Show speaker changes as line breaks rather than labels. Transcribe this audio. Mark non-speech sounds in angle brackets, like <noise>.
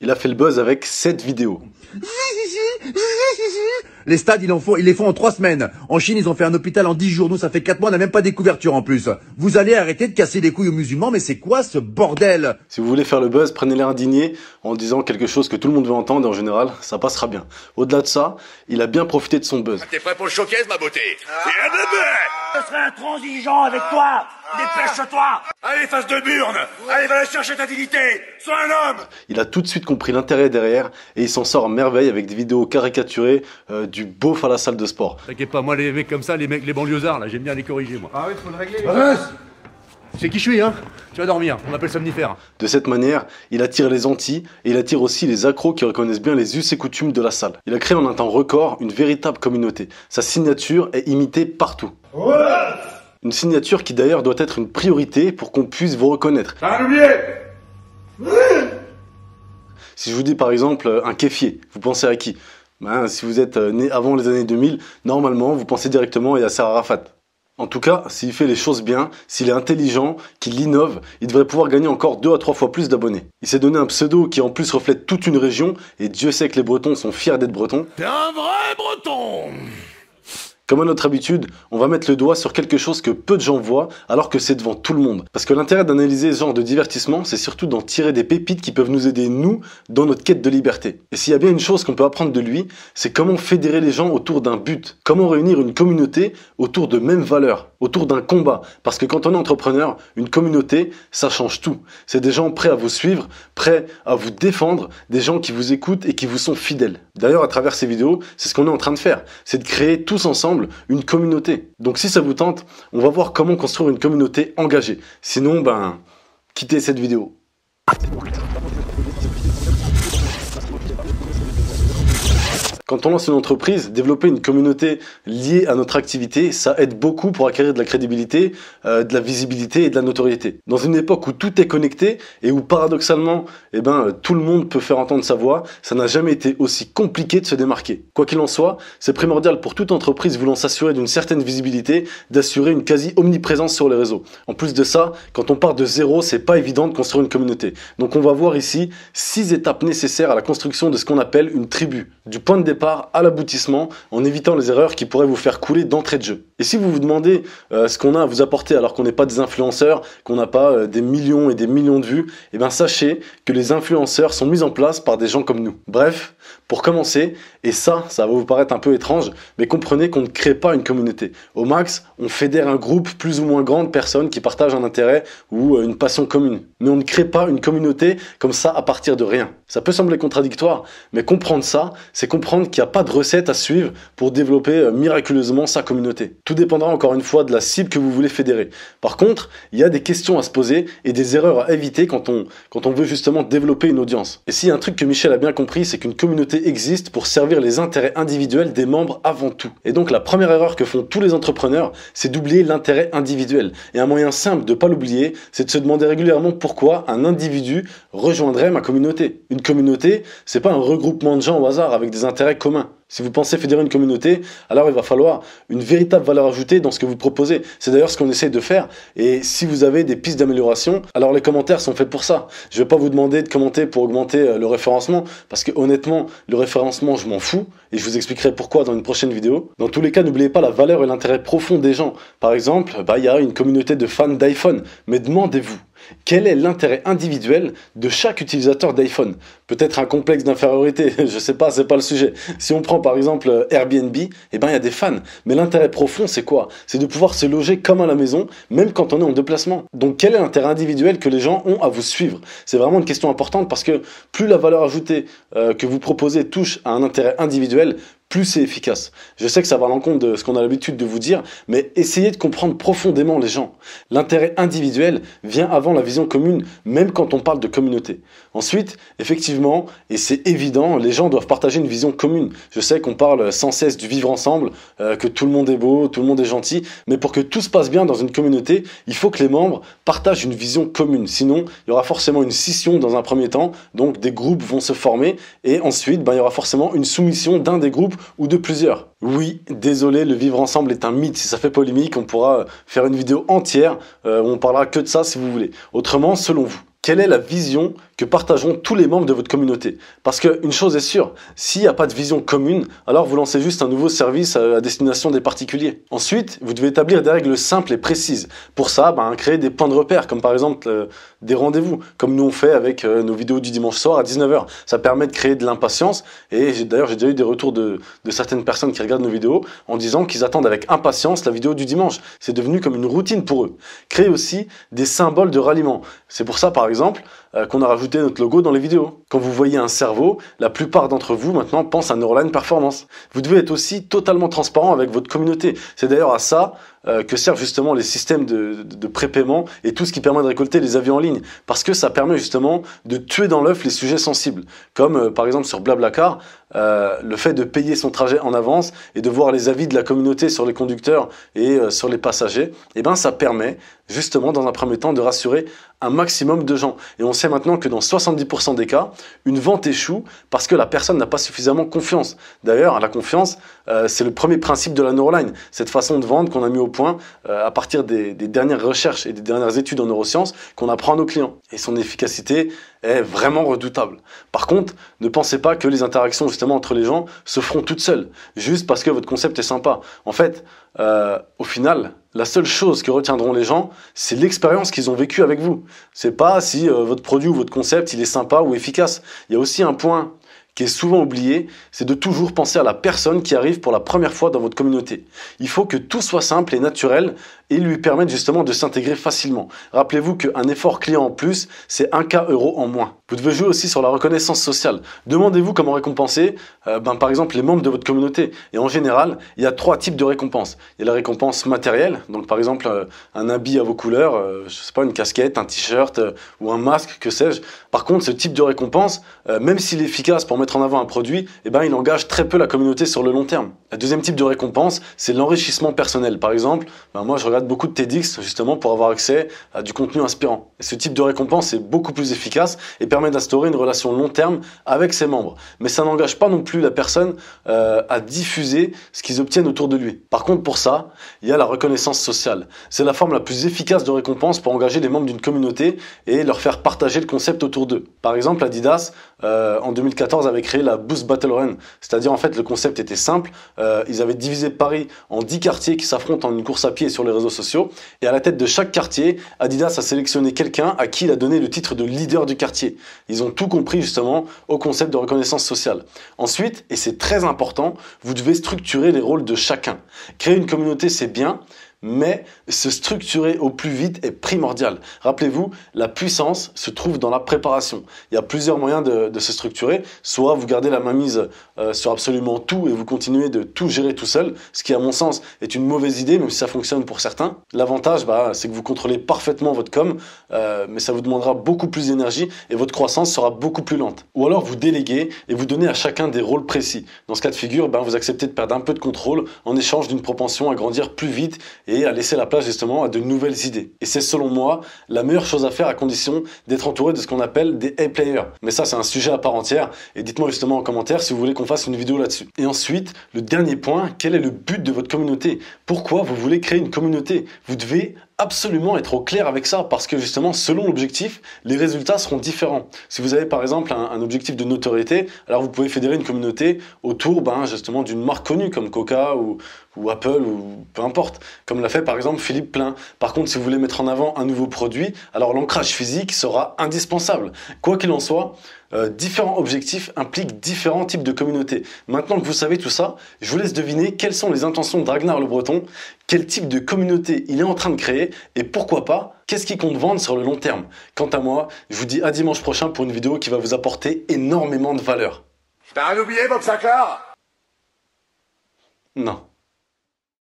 Il a fait le buzz avec cette vidéo. Les stades, ils, les font en trois semaines. En Chine, ils ont fait un hôpital en dix jours. Nous, ça fait quatre mois, on n'a même pas des couvertures en plus. Vous allez arrêter de casser les couilles aux musulmans, mais c'est quoi ce bordel Si vous voulez faire le buzz, prenez l'air indigné en disant quelque chose que tout le monde veut entendre. En général, ça passera bien. Au-delà de ça, il a bien profité de son buzz. Ah, t'es prêt pour le showcase, ma beauté ah. Je serai intransigeant avec toi Dépêche-toi Allez, face de burne Allez, va chercher ta dignité Sois un homme Il a tout de suite compris l'intérêt derrière et il s'en sort à merveille avec des vidéos caricaturées euh, du beauf à la salle de sport. T'inquiète pas, moi les mecs comme ça, les mecs, les banlieusards, là, j'aime bien les corriger, moi. Ah oui, faut le régler. Ah, c'est qui je suis, hein Tu vas dormir, on appelle somnifère. De cette manière, il attire les antis et il attire aussi les accros qui reconnaissent bien les us et coutumes de la salle. Il a créé en un temps record une véritable communauté. Sa signature est imitée partout. Oh, une signature qui d'ailleurs doit être une priorité pour qu'on puisse vous reconnaître. Si je vous dis par exemple un kéfier, vous pensez à qui ben, Si vous êtes euh, né avant les années 2000, normalement vous pensez directement à Yasser Arafat. En tout cas, s'il fait les choses bien, s'il est intelligent, qu'il innove, il devrait pouvoir gagner encore deux à trois fois plus d'abonnés. Il s'est donné un pseudo qui en plus reflète toute une région, et Dieu sait que les Bretons sont fiers d'être Bretons. T'es un vrai Breton comme à notre habitude, on va mettre le doigt sur quelque chose que peu de gens voient alors que c'est devant tout le monde. Parce que l'intérêt d'analyser ce genre de divertissement, c'est surtout d'en tirer des pépites qui peuvent nous aider, nous, dans notre quête de liberté. Et s'il y a bien une chose qu'on peut apprendre de lui, c'est comment fédérer les gens autour d'un but, comment réunir une communauté autour de mêmes valeurs, autour d'un combat. Parce que quand on est entrepreneur, une communauté, ça change tout. C'est des gens prêts à vous suivre, prêts à vous défendre, des gens qui vous écoutent et qui vous sont fidèles. D'ailleurs, à travers ces vidéos, c'est ce qu'on est en train de faire. C'est de créer tous ensemble une communauté. Donc si ça vous tente, on va voir comment construire une communauté engagée. Sinon, ben, quittez cette vidéo. Quand on lance une entreprise, développer une communauté liée à notre activité, ça aide beaucoup pour acquérir de la crédibilité, euh, de la visibilité et de la notoriété. Dans une époque où tout est connecté et où paradoxalement, eh ben, euh, tout le monde peut faire entendre sa voix, ça n'a jamais été aussi compliqué de se démarquer. Quoi qu'il en soit, c'est primordial pour toute entreprise voulant s'assurer d'une certaine visibilité, d'assurer une quasi omniprésence sur les réseaux. En plus de ça, quand on part de zéro, c'est pas évident de construire une communauté. Donc on va voir ici six étapes nécessaires à la construction de ce qu'on appelle une tribu. Du point de départ à l'aboutissement en évitant les erreurs qui pourraient vous faire couler d'entrée de jeu. Et si vous vous demandez euh, ce qu'on a à vous apporter alors qu'on n'est pas des influenceurs, qu'on n'a pas euh, des millions et des millions de vues, et eh bien sachez que les influenceurs sont mis en place par des gens comme nous. Bref, pour commencer, et ça, ça va vous paraître un peu étrange, mais comprenez qu'on ne crée pas une communauté. Au max, on fédère un groupe plus ou moins grand de personnes qui partagent un intérêt ou euh, une passion commune. Mais on ne crée pas une communauté comme ça à partir de rien. Ça peut sembler contradictoire, mais comprendre ça, c'est comprendre qu'il n'y a pas de recette à suivre pour développer euh, miraculeusement sa communauté. Tout dépendra encore une fois de la cible que vous voulez fédérer. Par contre, il y a des questions à se poser et des erreurs à éviter quand on, quand on veut justement développer une audience. Et si un truc que Michel a bien compris, c'est qu'une communauté existe pour servir les intérêts individuels des membres avant tout. Et donc la première erreur que font tous les entrepreneurs, c'est d'oublier l'intérêt individuel. Et un moyen simple de ne pas l'oublier, c'est de se demander régulièrement pourquoi un individu rejoindrait ma communauté. Une communauté, c'est pas un regroupement de gens au hasard avec des intérêts communs. Si vous pensez fédérer une communauté, alors il va falloir une véritable valeur ajoutée dans ce que vous proposez. C'est d'ailleurs ce qu'on essaie de faire. Et si vous avez des pistes d'amélioration, alors les commentaires sont faits pour ça. Je ne vais pas vous demander de commenter pour augmenter euh, le référencement, parce que honnêtement, le référencement, je m'en fous. Et je vous expliquerai pourquoi dans une prochaine vidéo. Dans tous les cas, n'oubliez pas la valeur et l'intérêt profond des gens. Par exemple, bah, il y a une communauté de fans d'iPhone. Mais demandez-vous, quel est l'intérêt individuel de chaque utilisateur d'iPhone Peut-être un complexe d'infériorité, <laughs> je sais pas, c'est pas le sujet. Si on prend par exemple euh, Airbnb, eh ben, il y a des fans, mais l'intérêt profond c'est quoi C'est de pouvoir se loger comme à la maison, même quand on est en déplacement. Donc quel est l'intérêt individuel que les gens ont à vous suivre C'est vraiment une question importante parce que plus la valeur ajoutée euh, que vous proposez touche à un intérêt individuel, plus c'est efficace. Je sais que ça va à l'encontre de ce qu'on a l'habitude de vous dire, mais essayez de comprendre profondément les gens. L'intérêt individuel vient avant la vision commune, même quand on parle de communauté. Ensuite, effectivement, et c'est évident, les gens doivent partager une vision commune. Je sais qu'on parle sans cesse du vivre ensemble, euh, que tout le monde est beau, tout le monde est gentil, mais pour que tout se passe bien dans une communauté, il faut que les membres partagent une vision commune. Sinon, il y aura forcément une scission dans un premier temps, donc des groupes vont se former, et ensuite, ben, il y aura forcément une soumission d'un des groupes ou de plusieurs. Oui, désolé, le vivre ensemble est un mythe. Si ça fait polémique, on pourra faire une vidéo entière euh, où on parlera que de ça si vous voulez. Autrement, selon vous, quelle est la vision que partageront tous les membres de votre communauté Parce qu'une chose est sûre, s'il n'y a pas de vision commune, alors vous lancez juste un nouveau service euh, à destination des particuliers. Ensuite, vous devez établir des règles simples et précises. Pour ça, ben, créer des points de repère, comme par exemple euh, des rendez-vous, comme nous on fait avec euh, nos vidéos du dimanche soir à 19h. Ça permet de créer de l'impatience, et d'ailleurs j'ai déjà eu des retours de, certaines personnes qui regardent nos vidéos en disant qu'ils attendent avec impatience la vidéo du dimanche. C'est devenu comme une routine pour eux. Créer aussi des symboles de ralliement. C'est pour ça, par par exemple, euh, qu'on a rajouté notre logo dans les vidéos. Quand vous voyez un cerveau, la plupart d'entre vous maintenant pensent à Neuroline Performance. Vous devez être aussi totalement transparent avec votre communauté. C'est d'ailleurs à ça euh, que servent justement les systèmes de, de, prépaiement et tout ce qui permet de récolter les avis en ligne. Parce que ça permet justement de tuer dans l'œuf les sujets sensibles. Comme euh, par exemple sur Blablacar, le fait de payer son trajet en avance et de voir les avis de la communauté sur les conducteurs et sur les passagers, et eh ben, ça permet justement dans un premier temps de rassurer un maximum de gens. Et on sait maintenant que dans 70% des cas, une vente échoue parce que la personne n'a pas suffisamment confiance. D'ailleurs, la confiance, euh, c'est le premier principe de la Neuroline, cette façon de vendre qu'on a mis au point euh, à partir des, dernières recherches et des dernières études en neurosciences qu'on apprend à nos clients. Et son efficacité est vraiment redoutable. Par contre, ne pensez pas que les interactions justement entre les gens se feront toutes seules, juste parce que votre concept est sympa. En fait, euh, au final, la seule chose que retiendront les gens, c'est l'expérience qu'ils ont vécue avec vous. C'est pas si euh, votre produit ou votre concept, il est sympa ou efficace. Il y a aussi un point qui est souvent oublié, c'est de toujours penser à la personne qui arrive pour la première fois dans votre communauté. Il faut que tout soit simple et naturel, et lui permettent justement de s'intégrer facilement. Rappelez-vous qu'un effort client en plus, c'est un cas euro en moins. Vous devez jouer aussi sur la reconnaissance sociale. Demandez-vous comment récompenser, euh, ben, par exemple, les membres de votre communauté. Et en général, il y a trois types de récompenses. Il y a la récompense matérielle, donc par exemple euh, un habit à vos couleurs, euh, je sais pas, une casquette, un t-shirt ou un masque, que sais-je. Par contre, ce type de récompense, même s'il est efficace pour mettre en avant un produit, eh ben, il engage très peu la communauté sur le long terme. Le deuxième type de récompense, c'est l'enrichissement personnel. Par exemple, ben, moi je regarde beaucoup de TEDx justement pour avoir accès à du contenu inspirant. ce type de récompense est beaucoup plus efficace et permet d'instaurer une relation long terme avec ses membres. Mais ça n'engage pas non plus la personne euh, à diffuser ce qu'ils obtiennent autour de lui. Par contre, pour ça, il y a la reconnaissance sociale. C'est la forme la plus efficace de récompense pour engager les membres d'une communauté et leur faire partager le concept autour d'eux. Par exemple, Adidas, euh, en 2014, avait créé la Boost Battle Run. C'est-à-dire, en fait, le concept était simple. Euh, ils avaient divisé Paris en 10 quartiers qui s'affrontent en une course à pied sur les réseaux sociaux. Et à la tête de chaque quartier, Adidas a sélectionné quelqu'un à qui il a donné le titre de leader du quartier. Ils ont tout compris justement au concept de reconnaissance sociale. Ensuite, et c'est très important, vous devez structurer les rôles de chacun. Créer une communauté, c'est bien, mais se structurer au plus vite est primordial. Rappelez-vous, la puissance se trouve dans la préparation. Il y a plusieurs moyens de, se structurer. Soit vous gardez la mainmise euh, sur absolument tout et vous continuez de tout gérer tout seul, ce qui à mon sens est une mauvaise idée, même si ça fonctionne pour certains. L'avantage, bah, c'est que vous contrôlez parfaitement votre com, euh, mais ça vous demandera beaucoup plus d'énergie et votre croissance sera beaucoup plus lente. Ou alors vous déléguez et vous donnez à chacun des rôles précis. Dans ce cas de figure, bah, vous acceptez de perdre un peu de contrôle en échange d'une propension à grandir plus vite et à laisser la place justement à de nouvelles idées. Et c'est selon moi la meilleure chose à faire à condition d'être entouré de ce qu'on appelle des A players. Mais ça c'est un sujet à part entière et dites-moi justement en commentaire si vous voulez qu'on fasse une vidéo là-dessus. Et ensuite, le dernier point, quel est le but de votre communauté Pourquoi vous voulez créer une communauté Vous devez absolument être au clair avec ça parce que justement selon l'objectif les résultats seront différents si vous avez par exemple un, objectif de notoriété alors vous pouvez fédérer une communauté autour ben, justement d'une marque connue comme Coca ou, ou Apple ou peu importe comme l'a fait par exemple Philippe Plein par contre si vous voulez mettre en avant un nouveau produit alors l'ancrage physique sera indispensable quoi qu'il en soit euh, différents objectifs impliquent différents types de communautés. Maintenant que vous savez tout ça, je vous laisse deviner quelles sont les intentions de Ragnar le Breton, quel type de communauté il est en train de créer et pourquoi pas, qu'est-ce qu'il compte vendre sur le long terme. Quant à moi, je vous dis à dimanche prochain pour une vidéo qui va vous apporter énormément de valeur. T'as oublié, Bob Non.